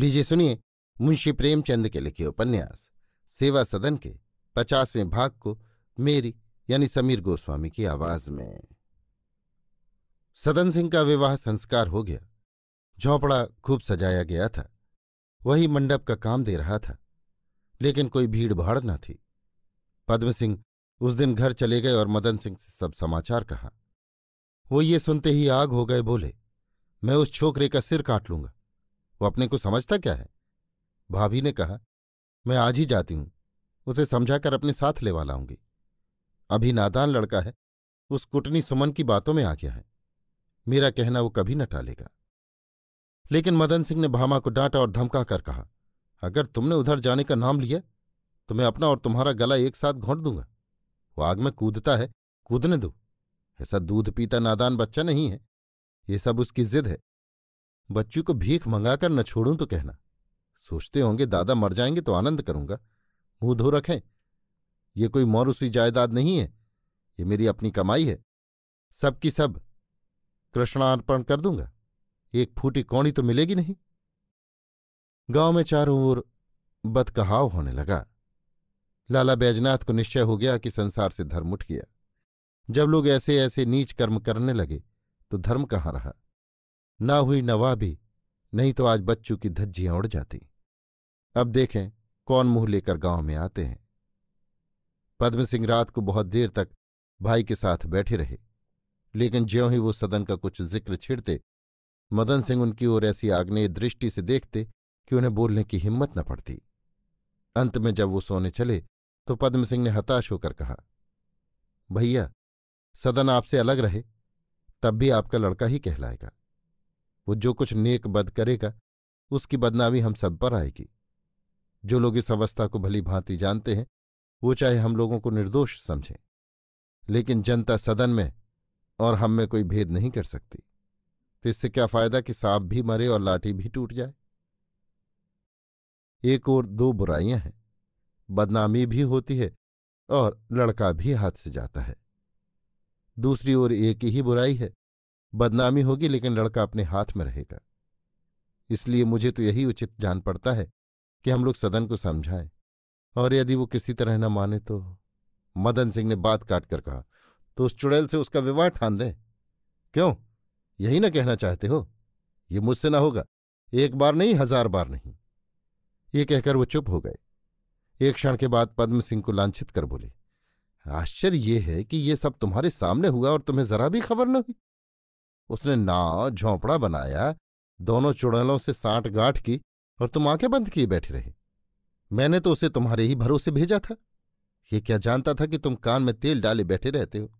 लीजिए सुनिए मुंशी प्रेमचंद के लिखे उपन्यास सेवा सदन के पचासवें भाग को मेरी यानी समीर गोस्वामी की आवाज में सदन सिंह का विवाह संस्कार हो गया झोंपड़ा खूब सजाया गया था वही मंडप का काम दे रहा था लेकिन कोई भीड़ भाड़ न थी पद्म सिंह उस दिन घर चले गए और मदन सिंह से सब समाचार कहा वो ये सुनते ही आग हो गए बोले मैं उस छोकरे का सिर काट लूंगा वो अपने को समझता क्या है भाभी ने कहा मैं आज ही जाती हूं उसे समझाकर अपने साथ लेवा लाऊंगी अभी नादान लड़का है उस कुटनी सुमन की बातों में आ गया है मेरा कहना वो कभी न टालेगा लेकिन मदन सिंह ने भामा को डांटा और धमका कर कहा अगर तुमने उधर जाने का नाम लिया तो मैं अपना और तुम्हारा गला एक साथ घोंट दूंगा वो आग में कूदता है कूदने दो ऐसा दूध पीता नादान बच्चा नहीं है ये सब उसकी जिद है बच्ची को भीख मंगाकर न छोड़ूं तो कहना सोचते होंगे दादा मर जाएंगे तो आनंद करूंगा मुंह धो रखें ये कोई मौरूसी जायदाद नहीं है ये मेरी अपनी कमाई है सब की सब कृष्णार्पण कर दूंगा एक फूटी कौड़ी तो मिलेगी नहीं गांव में चारों ओर बदकहाव होने लगा लाला बैजनाथ को निश्चय हो गया कि संसार से धर्म उठ गया जब लोग ऐसे ऐसे नीच कर्म करने लगे तो धर्म कहाँ रहा ना हुई नवा भी नहीं तो आज बच्चू की धज्जियां उड़ जाती अब देखें कौन मुंह लेकर गांव में आते हैं पद्म सिंह रात को बहुत देर तक भाई के साथ बैठे रहे लेकिन ज्यों ही वो सदन का कुछ जिक्र छिड़ते मदन सिंह उनकी ओर ऐसी आग्नेय दृष्टि से देखते कि उन्हें बोलने की हिम्मत न पड़ती अंत में जब वो सोने चले तो पद्म सिंह ने हताश होकर कहा भैया सदन आपसे अलग रहे तब भी आपका लड़का ही कहलाएगा वो जो कुछ नेक बद करेगा उसकी बदनामी हम सब पर आएगी जो लोग इस अवस्था को भली भांति जानते हैं वो चाहे हम लोगों को निर्दोष समझें लेकिन जनता सदन में और हम में कोई भेद नहीं कर सकती तो इससे क्या फायदा कि सांप भी मरे और लाठी भी टूट जाए एक और दो बुराइयां हैं बदनामी भी होती है और लड़का भी हाथ से जाता है दूसरी ओर एक ही बुराई है बदनामी होगी लेकिन लड़का अपने हाथ में रहेगा इसलिए मुझे तो यही उचित जान पड़ता है कि हम लोग सदन को समझाएं और यदि वो किसी तरह न माने तो मदन सिंह ने बात काट कर कहा तो उस चुड़ैल से उसका विवाह ठान दें क्यों यही ना कहना चाहते हो ये मुझसे ना होगा एक बार नहीं हजार बार नहीं ये कहकर वो चुप हो गए एक क्षण के बाद पद्म सिंह को लांछित कर बोले आश्चर्य ये है कि ये सब तुम्हारे सामने हुआ और तुम्हें जरा भी खबर न हुई उसने नाव झोंपड़ा बनाया दोनों चुड़ैलों से साठ गांठ की और तुम आंखें बंद किए बैठे रहे मैंने तो उसे तुम्हारे ही भरोसे भेजा था ये क्या जानता था कि तुम कान में तेल डाले बैठे रहते हो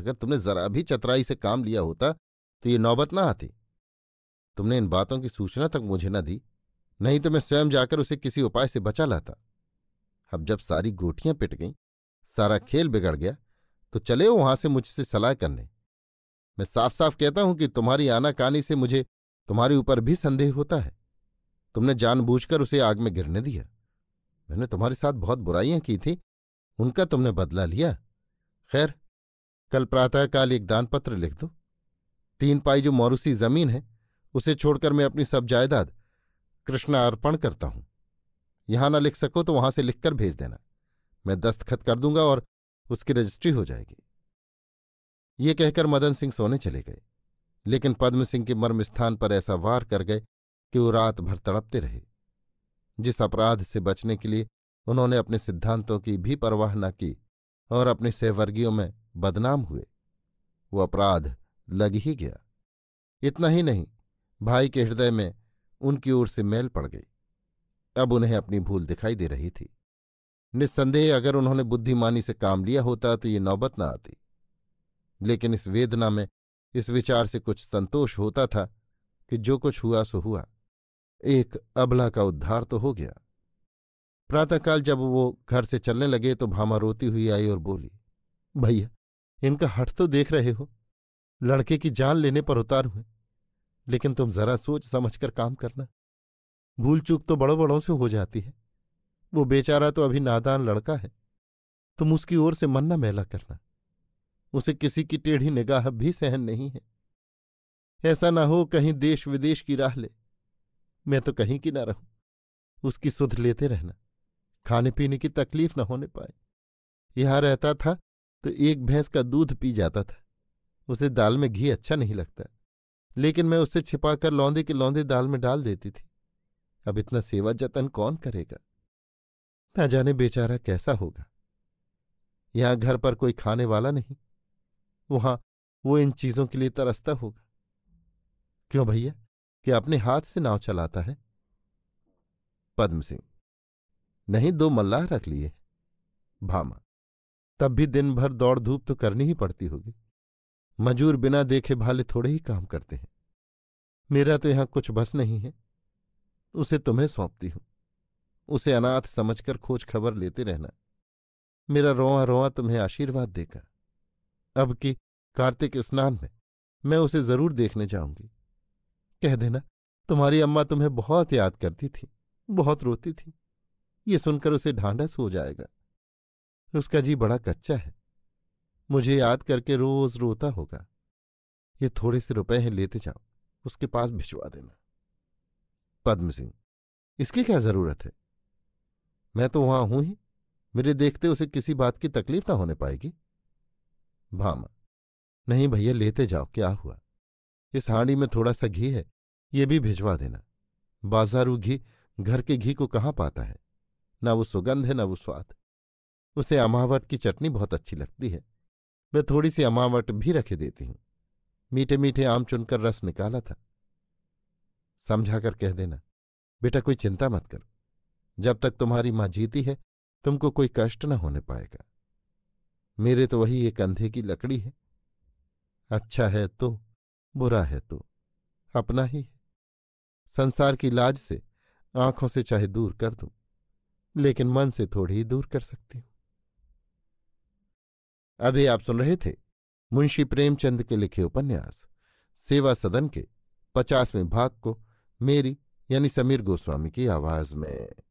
अगर तुमने जरा भी चतराई से काम लिया होता तो ये नौबत ना आती तुमने इन बातों की सूचना तक मुझे न दी नहीं तो मैं स्वयं जाकर उसे किसी उपाय से बचा लाता अब जब सारी गोटियां पिट गईं सारा खेल बिगड़ गया तो चले वहां से मुझसे सलाह करने मैं साफ साफ कहता हूं कि तुम्हारी आनाकानी से मुझे तुम्हारे ऊपर भी संदेह होता है तुमने जानबूझकर उसे आग में गिरने दिया मैंने तुम्हारे साथ बहुत बुराइयां की थी उनका तुमने बदला लिया खैर कल प्रातःकाल एक दानपत्र लिख दो तीन पाई जो मौरूसी जमीन है उसे छोड़कर मैं अपनी सब जायदाद कृष्ण अर्पण करता हूं यहां ना लिख सको तो वहां से लिखकर भेज देना मैं दस्तखत कर दूंगा और उसकी रजिस्ट्री हो जाएगी ये कहकर मदन सिंह सोने चले गए लेकिन पद्म सिंह के मर्म स्थान पर ऐसा वार कर गए कि वो रात भर तड़पते रहे जिस अपराध से बचने के लिए उन्होंने अपने सिद्धांतों की भी परवाह न की और अपने सहवर्गियों में बदनाम हुए वो अपराध लग ही गया इतना ही नहीं भाई के हृदय में उनकी ओर से मैल पड़ गई अब उन्हें अपनी भूल दिखाई दे रही थी निस्संदेह अगर उन्होंने बुद्धिमानी से काम लिया होता तो ये नौबत न आती लेकिन इस वेदना में इस विचार से कुछ संतोष होता था कि जो कुछ हुआ सो हुआ एक अबला का उद्धार तो हो गया प्रातःकाल जब वो घर से चलने लगे तो भामा रोती हुई आई और बोली भैया इनका हट तो देख रहे हो लड़के की जान लेने पर उतार हुए लेकिन तुम जरा सोच समझ कर काम करना भूल चूक तो बड़ों बड़ों से हो जाती है वो बेचारा तो अभी नादान लड़का है तुम उसकी ओर से मन न मेला करना उसे किसी की टेढ़ी निगाह भी सहन नहीं है ऐसा ना हो कहीं देश विदेश की राह ले मैं तो कहीं की ना रहूं उसकी सुध लेते रहना खाने पीने की तकलीफ न होने पाए यहां रहता था तो एक भैंस का दूध पी जाता था उसे दाल में घी अच्छा नहीं लगता लेकिन मैं उसे छिपाकर लौंदे के लौंदे दाल में डाल देती थी अब इतना सेवा जतन कौन करेगा ना जाने बेचारा कैसा होगा यहां घर पर कोई खाने वाला नहीं वहां वो इन चीजों के लिए तरसता होगा क्यों भैया कि अपने हाथ से नाव चलाता है पद्म सिंह नहीं दो मल्लाह रख लिए भामा तब भी दिन भर दौड़ धूप तो करनी ही पड़ती होगी मजूर बिना देखे भाले थोड़े ही काम करते हैं मेरा तो यहां कुछ बस नहीं है उसे तुम्हें सौंपती हूं उसे अनाथ समझकर खोज खबर लेते रहना मेरा रोआ रोआ तुम्हें आशीर्वाद देगा अब कि कार्तिक स्नान में मैं उसे जरूर देखने जाऊंगी कह देना तुम्हारी अम्मा तुम्हें बहुत याद करती थी बहुत रोती थी ये सुनकर उसे ढांढस हो जाएगा उसका जी बड़ा कच्चा है मुझे याद करके रोज रोता होगा ये थोड़े से रुपए हैं लेते जाओ उसके पास भिजवा देना पद्म सिंह इसकी क्या जरूरत है मैं तो वहां हूं ही मेरे देखते उसे किसी बात की तकलीफ ना होने पाएगी भामा नहीं भैया लेते जाओ क्या हुआ इस हांडी में थोड़ा सा घी है ये भी भिजवा देना बाजारू घी घर के घी को कहाँ पाता है ना वो सुगंध है ना वो स्वाद उसे अमावट की चटनी बहुत अच्छी लगती है मैं थोड़ी सी अमावट भी रखे देती हूँ मीठे मीठे आम चुनकर रस निकाला था समझा कर कह देना बेटा कोई चिंता मत करो जब तक तुम्हारी माँ जीती है तुमको कोई कष्ट न होने पाएगा मेरे तो वही एक अंधे की लकड़ी है अच्छा है तो बुरा है तो अपना ही है संसार की लाज से आंखों से चाहे दूर कर दूं लेकिन मन से थोड़ी ही दूर कर सकती हूं अभी आप सुन रहे थे मुंशी प्रेमचंद के लिखे उपन्यास सेवा सदन के पचासवें भाग को मेरी यानी समीर गोस्वामी की आवाज में